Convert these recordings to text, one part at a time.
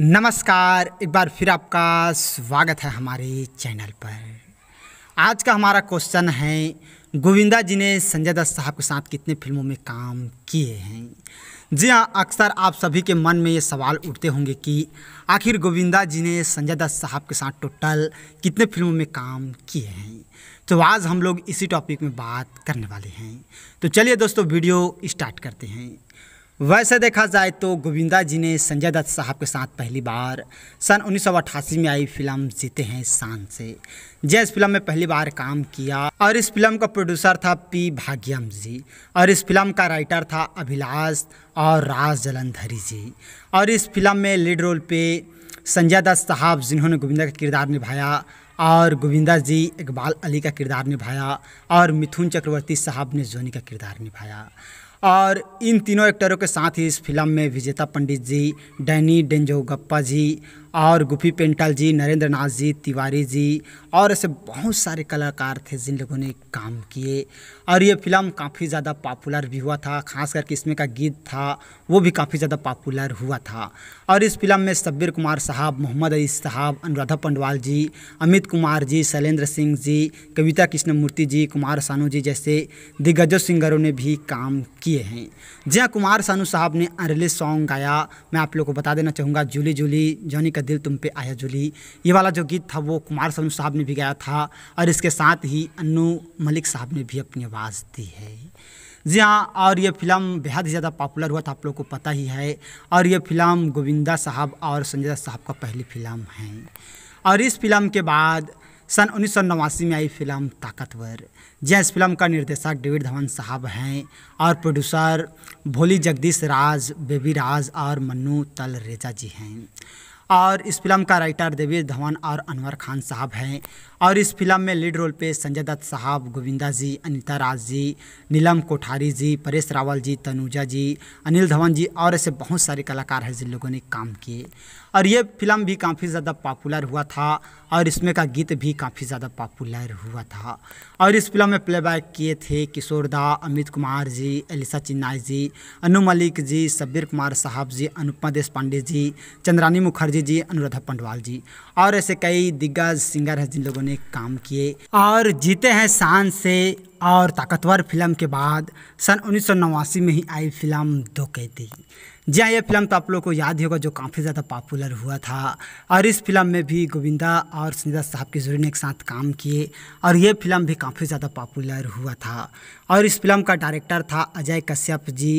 नमस्कार एक बार फिर आपका स्वागत है हमारे चैनल पर आज का हमारा क्वेश्चन है गोविंदा जी ने संजय दत्त साहब के साथ कितने फिल्मों में काम किए हैं जी हाँ अक्सर आप सभी के मन में ये सवाल उठते होंगे कि आखिर गोविंदा जी ने संजय दत्त साहब के साथ टोटल कितने फिल्मों में काम किए हैं तो आज हम लोग इसी टॉपिक में बात करने वाले हैं तो चलिए दोस्तों वीडियो स्टार्ट करते हैं वैसे देखा जाए तो गोविंदा जी ने संजय दत्त साहब के साथ पहली बार सन उन्नीस में आई फिल्म जीते हैं शान से जय इस फिल्म में पहली बार काम किया और इस फिल्म का प्रोड्यूसर था पी भाग्यम जी और इस फिल्म का राइटर था अभिलाष और राज जलंधरी जी और इस फिल्म में लीड रोल पे संजय दत्त साहब जिन्होंने गोविंदा का किरदार निभाया और गोविंदा जी इकबाल अली का किरदार निभाया और मिथुन चक्रवर्ती साहब ने जोनी का किरदार निभाया और इन तीनों एक्टरों के साथ ही इस फिल्म में विजेता पंडित जी डैनी डेंजोगप्पा जी और गुफी पेंटाल जी नरेंद्र नाथ जी तिवारी जी और ऐसे बहुत सारे कलाकार थे जिन लोगों ने काम किए और ये फिल्म काफ़ी ज़्यादा पॉपुलर भी हुआ था खास करके इसमें का गीत था वो भी काफ़ी ज़्यादा पॉपुलर हुआ था और इस फिल्म में सब्बीर कुमार साहब मोहम्मद अली साहब अनुराधा पंडवाल जी अमित कुमार जी शैलेंद्र सिंह जी कविता कृष्णमूर्ति जी कुमार सानू जी जैसे दिग्गजों सिंगरों ने भी काम किए हैं जहाँ कुमार सानू साहब ने अरले सॉन्ग गाया मैं आप लोग को बता देना चाहूँगा जूली जूली जॉनी का दिल तुम पे आया जुली ये वाला जो गीत था वो कुमार सनू साहब ने भी गाया था और इसके साथ ही अनु मलिक साहब ने भी अपनी आवाज़ दी है जी हाँ और ये फिल्म बेहद ही ज़्यादा पॉपुलर हुआ था आप लोग को पता ही है और ये फिल्म गोविंदा साहब और संजय साहब का पहली फिल्म है और इस फिल्म के बाद सन उन्नीस में आई फिल्म ताकतवर जी हाँ, इस फिल्म का निर्देशक डेविड धवन साहब हैं और प्रोड्यूसर भोली जगदीश राज बेबी राज और मन्नू तलरेजा जी हैं और इस फिल्म का राइटर देवेश धवन और अनवर खान साहब हैं और इस फिल्म में लीड रोल पे संजय दत्त साहब गोविंदा जी अनिता राज जी नीलम कोठारी जी परेश रावल जी तनुजा जी अनिल धवन जी और ऐसे बहुत सारे कलाकार हैं जिन लोगों ने काम किए और ये फिल्म भी काफ़ी ज़्यादा पॉपुलर हुआ था और इसमें का गीत भी काफ़ी ज़्यादा पॉपुलर हुआ था और इस फिल्म में प्लेबैक किए थे किशोर दा अमित कुमार जी एलिसा चिन्नाई जी अनु मलिक जी सब्बीर कुमार साहब जी अनुपमा देश पांडे जी चंद्रानी मुखर्जी जी अनुराधा पंडवाल जी और ऐसे कई दिग्गज सिंगर हैं जिन लोगों ने अनेक काम किए और जीते हैं शान से और ताकतवर फिल्म के बाद सन उन्नीस में ही आई फिल्म दो कैदी जी हाँ ये फिल्म तो आप लोग को याद ही होगा जो काफ़ी ज़्यादा पॉपुलर हुआ था और इस फिल्म में भी गोविंदा और सुनीता साहब की जोड़ी ने एक साथ काम किए और ये फिल्म भी काफ़ी ज़्यादा पॉपुलर हुआ था और इस फिल्म का डायरेक्टर था अजय कश्यप जी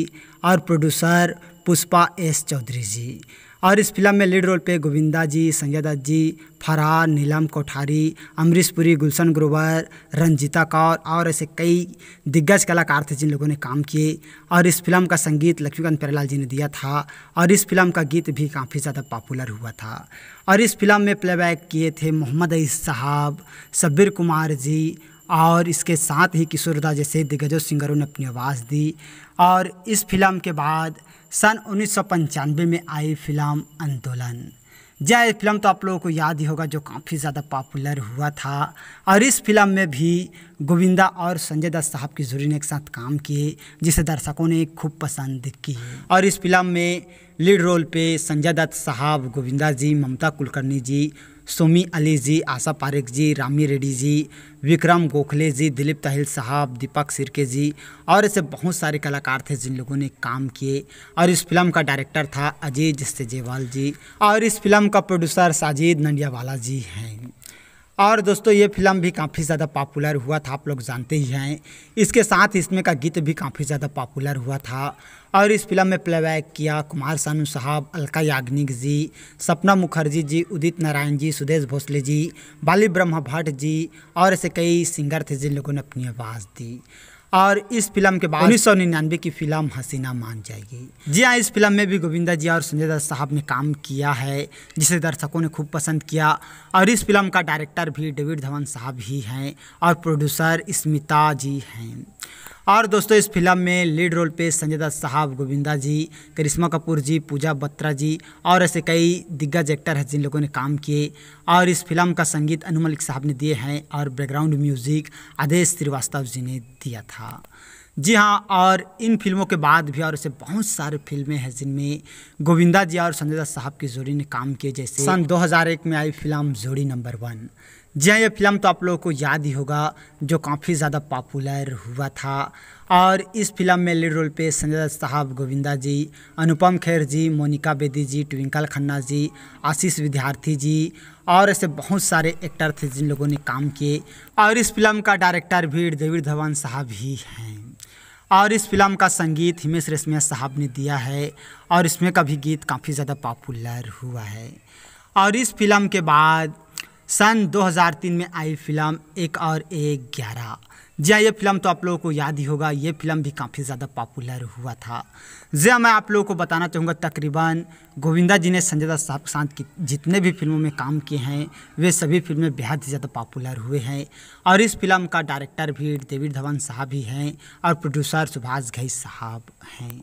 और प्रोड्यूसर पुष्पा एस चौधरी जी और इस फिल्म में लीड रोल पे गोविंदा जी संजय दत्त जी फरार नीलम कोठारी अमरीश पुरी गुलशन ग्रोवर रंजीता कौर और ऐसे कई दिग्गज कलाकार थे जिन लोगों ने काम किए और इस फिल्म का संगीत लक्ष्मीकांत प्यारेलाल जी ने दिया था और इस फिल्म का गीत भी काफ़ी ज़्यादा पॉपुलर हुआ था और इस फिल्म में प्लेबैक किए थे मोहम्मद अई साहब शब्बीर कुमार जी और इसके साथ ही किशोरदा जैसे दिग्गजों सिंगरों ने अपनी आवाज़ दी और इस फिल्म के बाद सन उन्नीस में आई फिल्म आंदोलन यह फिल्म तो आप लोगों को याद ही होगा जो काफ़ी ज़्यादा पॉपुलर हुआ था और इस फिल्म में भी गोविंदा और संजय दत्त साहब की जोड़ी ने एक साथ काम किए जिसे दर्शकों ने खूब पसंद की और इस फिल्म में लीड रोल पे संजय दत्त साहब गोविंदा जी ममता कुलकर्णी जी सोमी अली जी आशा पारेख जी रामी रेड्डी जी विक्रम गोखले जी दिलीप ताहिल साहब दीपक सिरके जी और ऐसे बहुत सारे कलाकार थे जिन लोगों ने काम किए और इस फिल्म का डायरेक्टर था अजीज सेजेवाल जी और इस फिल्म का प्रोड्यूसर साजिद नंडियावाला जी हैं और दोस्तों ये फिल्म भी काफ़ी ज़्यादा पॉपुलर हुआ था आप लोग जानते ही हैं इसके साथ इसमें का गीत भी काफ़ी ज़्यादा पॉपुलर हुआ था और इस फिल्म में प्लेबैक किया कुमार सानू साहब अलका याग्निक जी सपना मुखर्जी जी उदित नारायण जी सुदेश भोसले जी बाली ब्रह्मा भट्ट जी और ऐसे कई सिंगर थे जिन लोगों ने अपनी आवाज़ दी और इस फिल्म के बाद उन्नीस सौ निन्यानवे की फिल्म हसीना मान जाएगी जी हाँ इस फिल्म में भी गोविंदा जी और संजय दत्त साहब ने काम किया है जिसे दर्शकों ने खूब पसंद किया और इस फिल्म का डायरेक्टर भी डेविड धवन साहब ही हैं और प्रोड्यूसर स्मिता जी हैं और दोस्तों इस फिल्म में लीड रोल पे संजय दत्त साहब गोविंदा जी करिश्मा कपूर जी पूजा बत्रा जी और ऐसे कई दिग्गज एक्टर हैं जिन लोगों ने काम किए और इस फिल्म का संगीत अनु मलिक साहब ने दिए हैं और बैकग्राउंड म्यूजिक आदेश श्रीवास्तव जी ने दिया था जी हाँ और इन फिल्मों के बाद भी और ऐसे बहुत सारे फिल्में हैं जिनमें गोविंदा जी और संजय दत्त साहब की जोड़ी ने काम किए जैसे सन दो में आई फिल्म जोड़ी नंबर वन जी हाँ ये फिल्म तो आप लोगों को याद ही होगा जो काफ़ी ज़्यादा पॉपुलर हुआ था और इस फिल्म में लीड रोल पे संजय दत्त साहब गोविंदा जी अनुपम खेर जी मोनिका बेदी जी ट्विंकल खन्ना जी आशीष विद्यार्थी जी और ऐसे बहुत सारे एक्टर थे जिन लोगों ने काम किए और इस फिल्म का डायरेक्टर भी देवीर धवन साहब ही हैं और इस फिल्म का संगीत हिमेश रेशमिया साहब ने दिया है और इसमें का भी गीत काफ़ी ज़्यादा पॉपुलर हुआ है और इस फिल्म के बाद सन 2003 में आई फिल्म एक और एक ग्यारह जी हाँ ये फिल्म तो आप लोगों को याद ही होगा ये फिल्म भी काफ़ी ज़्यादा पॉपुलर हुआ था जी हाँ, मैं आप लोगों को बताना चाहूँगा तकरीबन गोविंदा जी ने संजय दत्त साहब के साथ जितने भी फिल्मों में काम किए हैं वे सभी फिल्में बेहद ही ज़्यादा पॉपुलर हुए हैं और इस फिल्म का डायरेक्टर भी देवीर धवन साहब ही हैं और प्रोड्यूसर सुभाष घई साहब हैं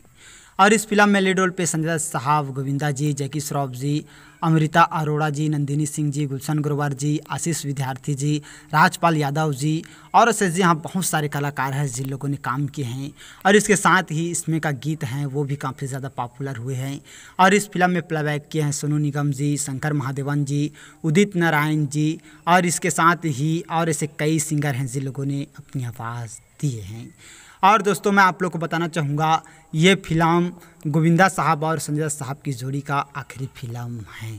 और इस फिल्म में लीड रोल पे संजय दत्त साहब गोविंदा जी जैकी श्रॉफ जी अमृता अरोड़ा जी नंदिनी सिंह जी गुलशन ग्रोवर जी आशीष विद्यार्थी जी राजपाल यादव जी और ऐसे जी यहाँ बहुत सारे कलाकार हैं जिन लोगों ने काम किए हैं और इसके साथ ही इसमें का गीत हैं वो भी काफ़ी ज़्यादा पॉपुलर हुए हैं और इस फिल्म में प्लेबैक किए हैं सोनू निगम जी शंकर महादेवन जी उदित नारायण जी और इसके साथ ही और ऐसे कई सिंगर हैं जिन लोगों ने अपनी आवाज़ दिए हैं और दोस्तों मैं आप लोग को बताना चाहूँगा ये फिल्म गोविंदा साहब और संजय साहब की जोड़ी का आखिरी फिल्म है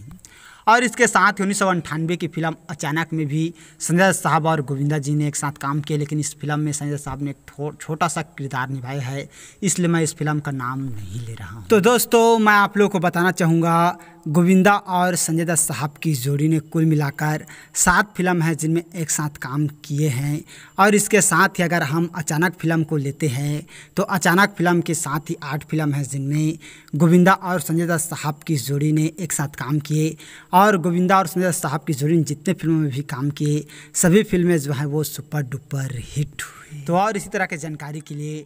और इसके साथ ही उन्नीस की फिल्म अचानक में भी संजय साहब और गोविंदा जी ने एक साथ काम किया लेकिन इस फिल्म में संजय साहब ने एक छोटा सा किरदार निभाया है इसलिए मैं इस फिल्म का नाम नहीं ले रहा हूँ तो दोस्तों मैं आप लोग को बताना चाहूँगा गोविंदा और संजय दत्त साहब की जोड़ी ने कुल मिलाकर सात फिल्म हैं जिनमें एक साथ काम किए हैं और इसके साथ ही अगर हम अचानक फिल्म को लेते हैं तो अचानक फिल्म के साथ ही आठ फिल्म हैं जिनमें गोविंदा और संजय दत्त साहब की जोड़ी ने एक साथ काम किए और गोविंदा और संजय दत्त साहब की जोड़ी ने जितने फिल्मों में भी काम किए सभी फिल्में जो हैं वो सुपर डुपर हिट हुई तो और इसी तरह की जानकारी के लिए